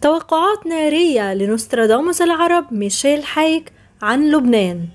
توقعات نارية لنوستراداموس العرب ميشيل حايك عن لبنان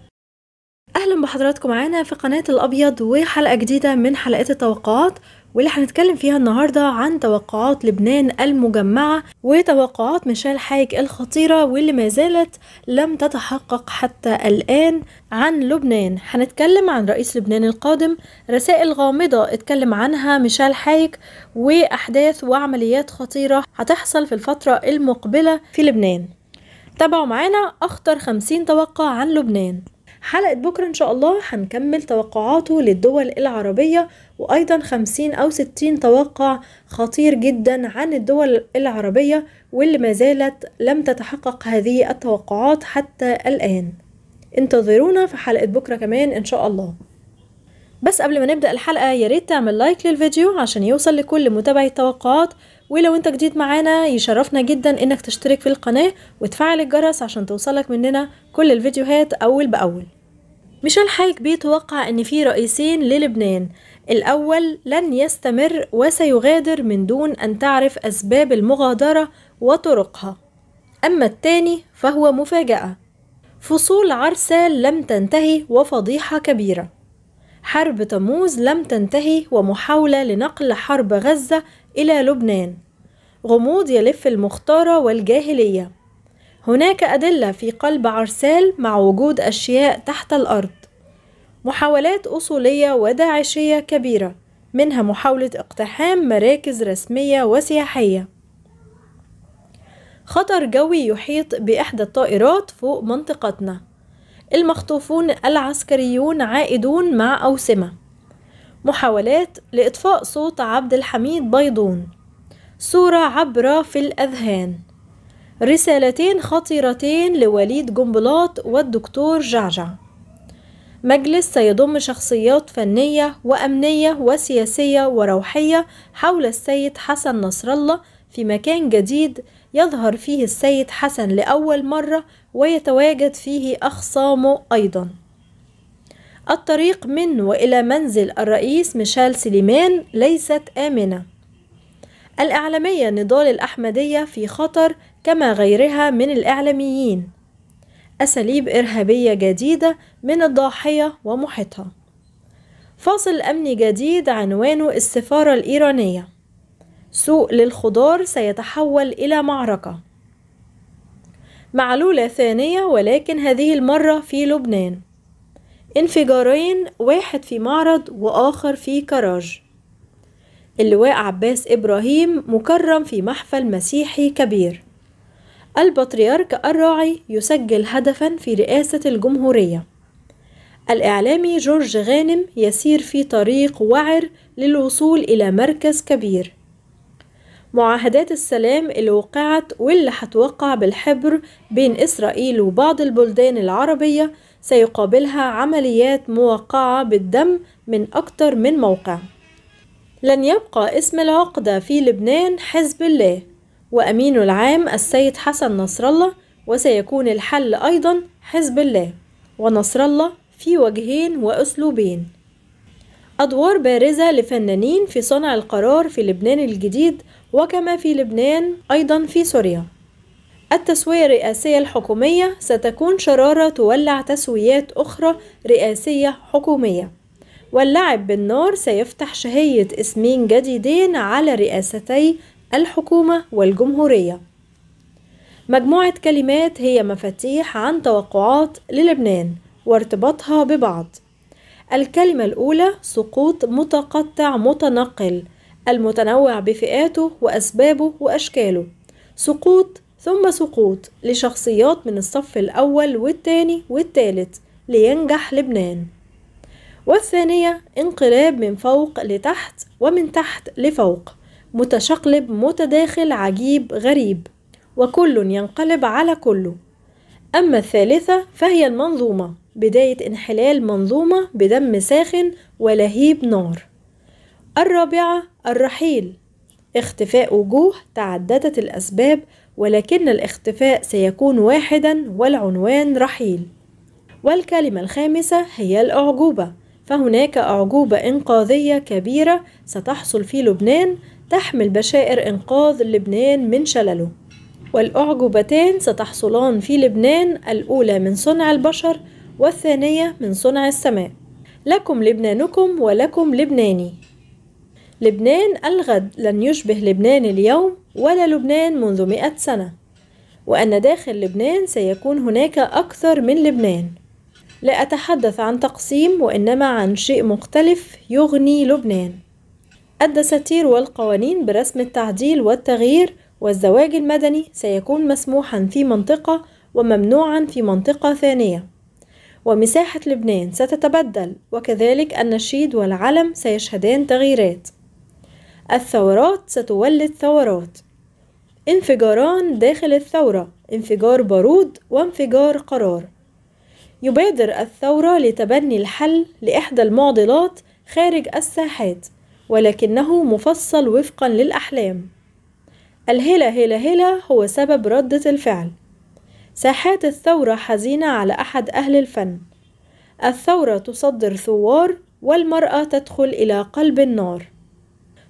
أهلا بحضراتكم معانا في قناة الأبيض وحلقة جديدة من حلقات التوقعات واللي هنتكلم فيها النهاردة عن توقعات لبنان المجمعة وتوقعات ميشيل حايك الخطيرة واللي ما زالت لم تتحقق حتى الآن عن لبنان هنتكلم عن رئيس لبنان القادم رسائل غامضة اتكلم عنها ميشيل حايك وأحداث وعمليات خطيرة هتحصل في الفترة المقبلة في لبنان تابعوا معانا أخطر خمسين توقع عن لبنان حلقة بكرة إن شاء الله هنكمل توقعاته للدول العربية وأيضا خمسين أو ستين توقع خطير جدا عن الدول العربية واللي ما زالت لم تتحقق هذه التوقعات حتى الآن انتظرونا في حلقة بكرة كمان إن شاء الله بس قبل ما نبدأ الحلقة ياريت تعمل لايك للفيديو عشان يوصل لكل متابعي التوقعات ولو انت جديد معانا يشرفنا جدا انك تشترك في القناة وتفعل الجرس عشان توصلك مننا كل الفيديوهات اول باول ميشيل حايك بيتوقع ان في رئيسين للبنان الاول لن يستمر وسيغادر من دون ان تعرف اسباب المغادرة وطرقها اما الثاني فهو مفاجأة فصول عرسة لم تنتهي وفضيحة كبيرة حرب تموز لم تنتهي ومحاولة لنقل حرب غزة إلى لبنان غموض يلف المختارة والجاهلية هناك أدلة في قلب عرسال مع وجود أشياء تحت الأرض محاولات أصولية وداعشية كبيرة منها محاولة اقتحام مراكز رسمية وسياحية خطر جوي يحيط بإحدى الطائرات فوق منطقتنا المخطوفون العسكريون عائدون مع أوسمة محاولات لإطفاء صوت عبد الحميد بيضون صورة عبرة في الأذهان رسالتين خطيرتين لوليد جنبلاط والدكتور جعجع مجلس سيضم شخصيات فنية وأمنية وسياسية وروحية حول السيد حسن نصر الله في مكان جديد يظهر فيه السيد حسن لأول مرة ويتواجد فيه أخصامه أيضاً الطريق من وإلى منزل الرئيس ميشيل سليمان ليست آمنة الإعلامية نضال الأحمدية في خطر كما غيرها من الإعلاميين أساليب إرهابية جديدة من الضاحية ومحيطها فاصل أمني جديد عنوانه السفارة الإيرانية سوق للخضار سيتحول إلى معركة معلولة ثانية ولكن هذه المرة في لبنان انفجارين واحد في معرض وآخر في كراج اللواء عباس إبراهيم مكرم في محفل مسيحي كبير البطريرك الراعي يسجل هدفا في رئاسة الجمهورية الإعلامي جورج غانم يسير في طريق وعر للوصول إلى مركز كبير معاهدات السلام اللي وقعت واللي هتوقع بالحبر بين إسرائيل وبعض البلدان العربية سيقابلها عمليات موقعة بالدم من أكثر من موقع لن يبقى اسم العقدة في لبنان حزب الله وأمينه العام السيد حسن نصر الله وسيكون الحل أيضا حزب الله ونصر الله في وجهين وأسلوبين أدوار بارزة لفنانين في صنع القرار في لبنان الجديد وكما في لبنان أيضا في سوريا التسوية الرئاسية الحكومية ستكون شرارة تولع تسويات أخرى رئاسية حكومية واللعب بالنار سيفتح شهية اسمين جديدين على رئاستي الحكومة والجمهورية مجموعة كلمات هي مفاتيح عن توقعات للبنان وارتباطها ببعض الكلمة الأولى سقوط متقطع متنقل المتنوع بفئاته وأسبابه وأشكاله سقوط ثم سقوط لشخصيات من الصف الأول والتاني والتالت لينجح لبنان والثانية انقلاب من فوق لتحت ومن تحت لفوق متشقلب متداخل عجيب غريب وكل ينقلب على كله أما الثالثة فهي المنظومة بداية انحلال منظومة بدم ساخن ولهيب نار الرابعة الرحيل اختفاء وجوه تعددت الأسباب ولكن الاختفاء سيكون واحدا والعنوان رحيل والكلمة الخامسة هي الأعجوبة فهناك أعجوبة إنقاذية كبيرة ستحصل في لبنان تحمل بشائر إنقاذ لبنان من شلله والأعجوبتان ستحصلان في لبنان الأولى من صنع البشر والثانية من صنع السماء لكم لبنانكم ولكم لبناني لبنان الغد لن يشبه لبنان اليوم ولا لبنان منذ مئة سنة وأن داخل لبنان سيكون هناك أكثر من لبنان لا أتحدث عن تقسيم وإنما عن شيء مختلف يغني لبنان الدساتير والقوانين برسم التعديل والتغيير والزواج المدني سيكون مسموحا في منطقة وممنوعا في منطقة ثانية ومساحة لبنان ستتبدل وكذلك النشيد والعلم سيشهدان تغييرات الثورات ستولد ثورات انفجاران داخل الثورة انفجار بارود وانفجار قرار يبادر الثورة لتبني الحل لإحدى المعضلات خارج الساحات ولكنه مفصل وفقا للأحلام الهلا هلا هلا هو سبب ردة الفعل ساحات الثورة حزينة على أحد أهل الفن الثورة تصدر ثوار والمرأة تدخل إلى قلب النار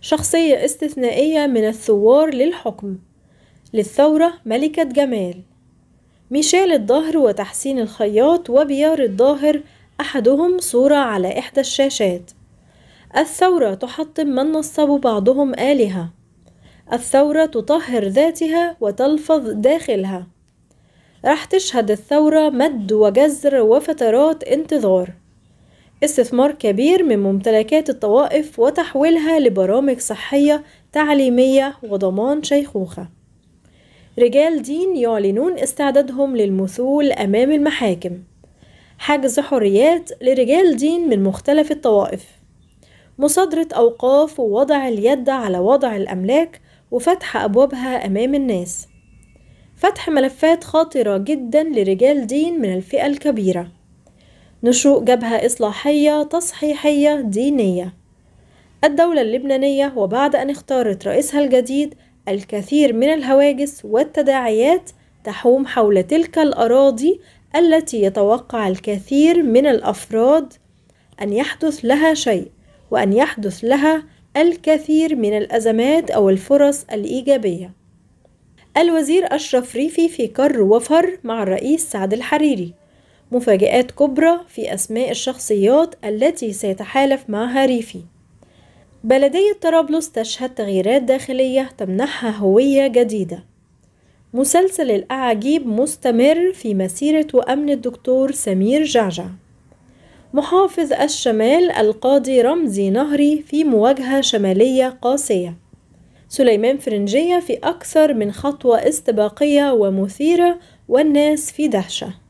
شخصية استثنائية من الثوار للحكم للثورة ملكة جمال ميشيل الظاهر وتحسين الخياط وبيار الظاهر أحدهم صورة على إحدى الشاشات الثورة تحطم من نصب بعضهم آلهة الثورة تطهر ذاتها وتلفظ داخلها راح تشهد الثورة مد وجزر وفترات انتظار استثمار كبير من ممتلكات الطوائف وتحويلها لبرامج صحية تعليمية وضمان شيخوخة رجال دين يعلنون استعدادهم للمثول أمام المحاكم حجز حريات لرجال دين من مختلف الطوائف مصادرة أوقاف ووضع اليد على وضع الأملاك وفتح أبوابها أمام الناس فتح ملفات خطرة جدا لرجال دين من الفئة الكبيرة نشوء جبهة إصلاحية تصحيحية دينية الدولة اللبنانية وبعد أن اختارت رئيسها الجديد الكثير من الهواجس والتداعيات تحوم حول تلك الأراضي التي يتوقع الكثير من الأفراد أن يحدث لها شيء وأن يحدث لها الكثير من الأزمات أو الفرص الإيجابية الوزير أشرف ريفي في كر وفر مع الرئيس سعد الحريري مفاجآت كبرى في أسماء الشخصيات التي سيتحالف معها ريفي بلدية طرابلس تشهد تغييرات داخلية تمنحها هوية جديدة مسلسل الأعاجيب مستمر في مسيرة وأمن الدكتور سمير جعجع محافظ الشمال القاضي رمزي نهري في مواجهة شمالية قاسية سليمان فرنجية في أكثر من خطوة استباقية ومثيرة والناس في دهشة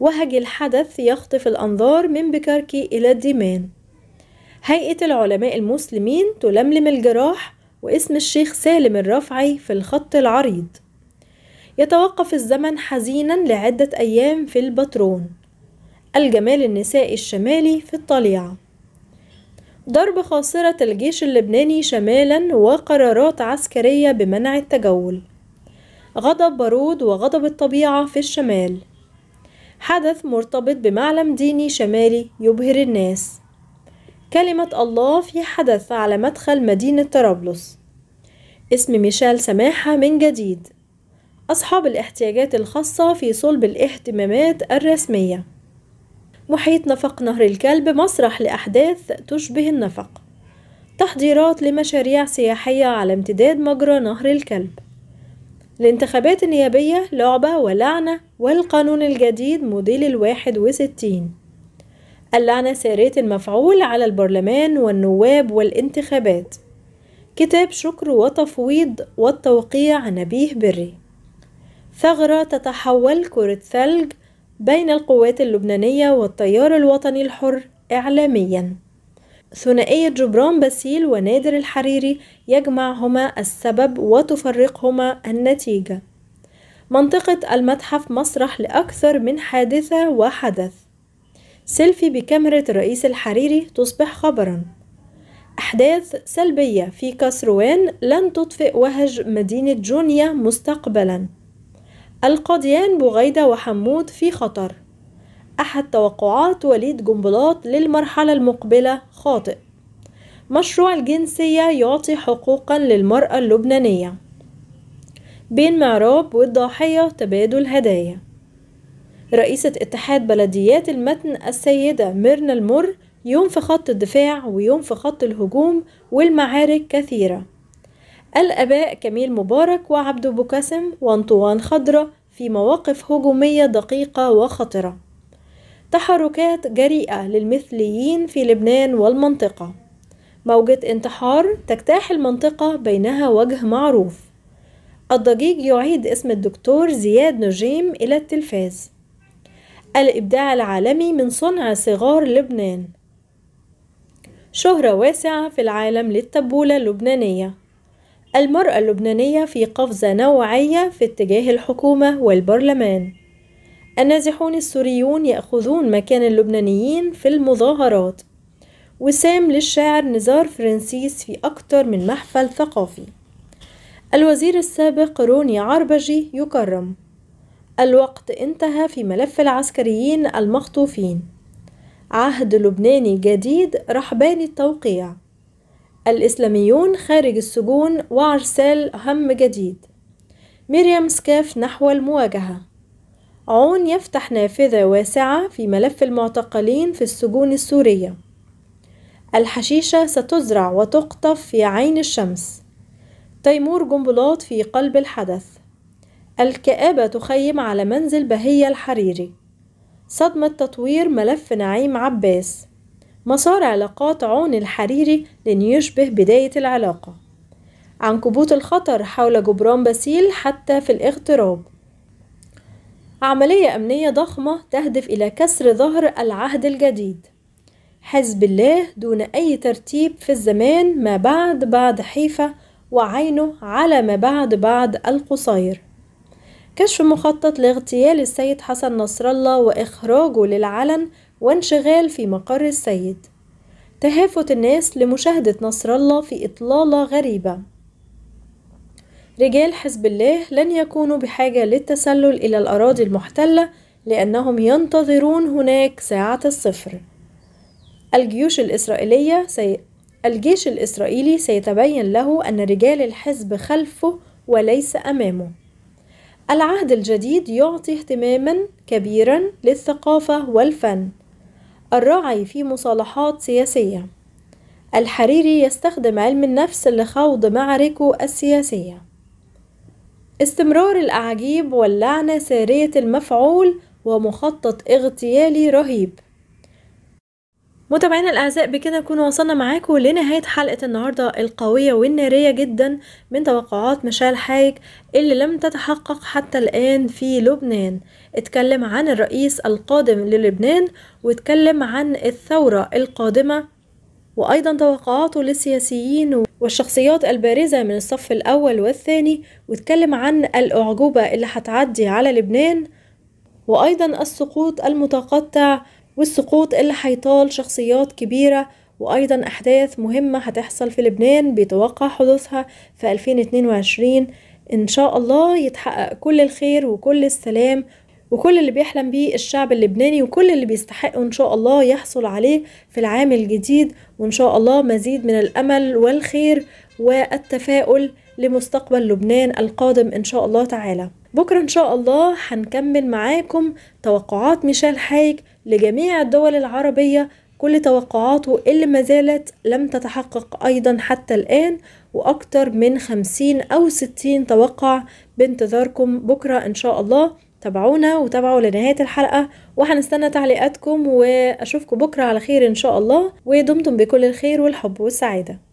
وهج الحدث يخطف الأنظار من بكركي إلى الديمان هيئة العلماء المسلمين تلملم الجراح واسم الشيخ سالم الرفعي في الخط العريض يتوقف الزمن حزينا لعدة أيام في البترون الجمال النسائي الشمالي في الطليعة ضرب خاصرة الجيش اللبناني شمالا وقرارات عسكرية بمنع التجول غضب بارود وغضب الطبيعة في الشمال حدث مرتبط بمعلم ديني شمالي يبهر الناس كلمة الله في حدث على مدخل مدينة طرابلس اسم ميشيل سماحة من جديد أصحاب الاحتياجات الخاصة في صلب الاهتمامات الرسمية محيط نفق نهر الكلب مسرح لأحداث تشبه النفق تحضيرات لمشاريع سياحية على امتداد مجرى نهر الكلب الانتخابات النيابية لعبة ولعنة والقانون الجديد موديل الواحد وستين اللعنة سارية المفعول على البرلمان والنواب والانتخابات كتاب شكر وتفويض والتوقيع نبيه بري ثغرة تتحول كرة ثلج بين القوات اللبنانية والتيار الوطني الحر إعلامياً ثنائية جبران باسيل ونادر الحريري يجمعهما السبب وتفرقهما النتيجة منطقة المتحف مسرح لأكثر من حادثة وحدث سيلفي بكاميرا الرئيس الحريري تصبح خبرا أحداث سلبية في كسروان لن تطفئ وهج مدينة جونيا مستقبلا القاضيان بغيدة وحمود في خطر أحد توقعات وليد جنبلاط للمرحلة المقبلة خاطئ مشروع الجنسية يعطي حقوقا للمرأة اللبنانية بين معراب والضاحية تبادل هدايا رئيسة اتحاد بلديات المتن السيدة ميرنا المر يوم في خط الدفاع ويوم في خط الهجوم والمعارك كثيرة الأباء كميل مبارك وعبد بوكاسم وانطوان خضرة في مواقف هجومية دقيقة وخطرة تحركات جريئة للمثليين في لبنان والمنطقة موجة انتحار تجتاح المنطقة بينها وجه معروف الضجيج يعيد اسم الدكتور زياد نجيم إلى التلفاز الإبداع العالمي من صنع صغار لبنان شهرة واسعة في العالم للتبولة اللبنانية المرأة اللبنانية في قفزة نوعية في اتجاه الحكومة والبرلمان النازحون السوريون يأخذون مكان اللبنانيين في المظاهرات وسام للشاعر نزار فرانسيس في أكتر من محفل ثقافي الوزير السابق روني عربجي يكرم الوقت انتهى في ملف العسكريين المخطوفين عهد لبناني جديد رحبان التوقيع الإسلاميون خارج السجون وعرسال هم جديد مريم سكاف نحو المواجهة عون يفتح نافذة واسعة في ملف المعتقلين في السجون السورية الحشيشة ستزرع وتقطف في عين الشمس تيمور جنبلاط في قلب الحدث الكآبة تخيم على منزل بهية الحريري صدمة تطوير ملف نعيم عباس مسار علاقات عون الحريري لن يشبه بداية العلاقة عنكبوت الخطر حول جبران باسيل حتى في الاغتراب عملية أمنية ضخمة تهدف إلى كسر ظهر العهد الجديد حزب الله دون أي ترتيب في الزمان ما بعد بعد حيفا وعينه على ما بعد بعد القصير كشف مخطط لاغتيال السيد حسن نصر الله وإخراجه للعلن وانشغال في مقر السيد تهافت الناس لمشاهدة نصر الله في إطلالة غريبة رجال حزب الله لن يكونوا بحاجة للتسلل إلى الأراضي المحتلة لأنهم ينتظرون هناك ساعة الصفر الجيوش الإسرائيلية الجيش الإسرائيلي سيتبين له أن رجال الحزب خلفه وليس أمامه العهد الجديد يعطي اهتماما كبيرا للثقافة والفن الراعي في مصالحات سياسية الحريري يستخدم علم النفس لخوض معاركه السياسية استمرار الأعاجيب واللعنة سارية المفعول ومخطط اغتيالي رهيب متابعينا الاعزاء بكده نكون وصلنا معاكم لنهايه حلقه النهارده القويه والناريه جدا من توقعات مشال حايك اللي لم تتحقق حتى الان في لبنان اتكلم عن الرئيس القادم للبنان واتكلم عن الثوره القادمه وايضا توقعاته للسياسيين والشخصيات البارزة من الصف الأول والثاني واتكلم عن الأعجوبة اللي هتعدي على لبنان وأيضا السقوط المتقطع والسقوط اللي هيطال شخصيات كبيرة وأيضا أحداث مهمة هتحصل في لبنان بيتوقع حدوثها في 2022 إن شاء الله يتحقق كل الخير وكل السلام وكل اللي بيحلم بيه الشعب اللبناني وكل اللي بيستحقه إن شاء الله يحصل عليه في العام الجديد وإن شاء الله مزيد من الأمل والخير والتفاؤل لمستقبل لبنان القادم إن شاء الله تعالى بكرة إن شاء الله هنكمل معاكم توقعات ميشيل حايك لجميع الدول العربية كل توقعاته اللي ما زالت لم تتحقق أيضا حتى الآن وأكتر من خمسين أو ستين توقع بانتظاركم بكرة إن شاء الله تابعونا وتابعوا لنهاية الحلقة وهنستنى تعليقاتكم وأشوفكم بكرة على خير إن شاء الله ودمتم بكل الخير والحب والسعادة